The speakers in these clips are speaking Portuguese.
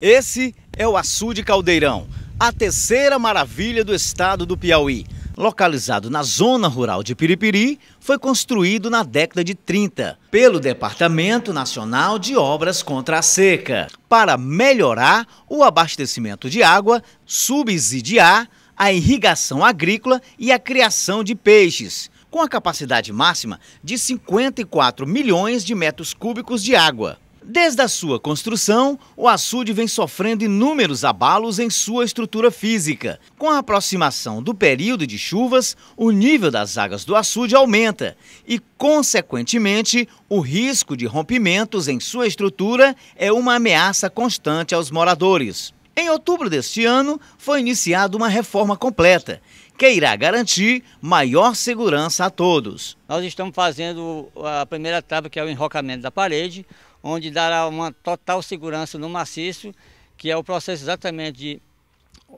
Esse é o Açude Caldeirão, a terceira maravilha do estado do Piauí. Localizado na zona rural de Piripiri, foi construído na década de 30 pelo Departamento Nacional de Obras contra a Seca para melhorar o abastecimento de água, subsidiar a irrigação agrícola e a criação de peixes, com a capacidade máxima de 54 milhões de metros cúbicos de água. Desde a sua construção, o açude vem sofrendo inúmeros abalos em sua estrutura física. Com a aproximação do período de chuvas, o nível das águas do açude aumenta e, consequentemente, o risco de rompimentos em sua estrutura é uma ameaça constante aos moradores. Em outubro deste ano, foi iniciada uma reforma completa, que irá garantir maior segurança a todos. Nós estamos fazendo a primeira etapa, que é o enrocamento da parede, onde dará uma total segurança no maciço, que é o processo exatamente de,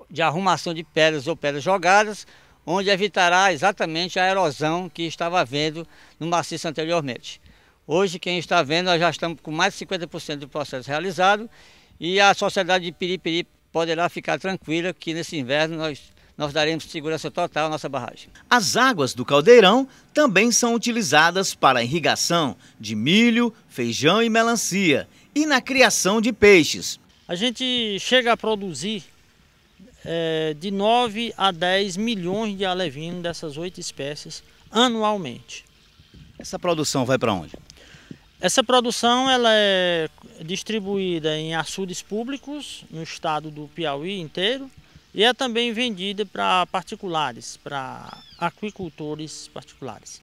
de arrumação de pedras ou pedras jogadas, onde evitará exatamente a erosão que estava havendo no maciço anteriormente. Hoje, quem está vendo, nós já estamos com mais de 50% do processo realizado e a sociedade de Piripiri poderá ficar tranquila que nesse inverno nós nós daremos segurança total à nossa barragem. As águas do caldeirão também são utilizadas para a irrigação de milho, feijão e melancia e na criação de peixes. A gente chega a produzir é, de 9 a 10 milhões de alevino dessas oito espécies anualmente. Essa produção vai para onde? Essa produção ela é distribuída em açudes públicos no estado do Piauí inteiro e é também vendida para particulares, para aquicultores particulares.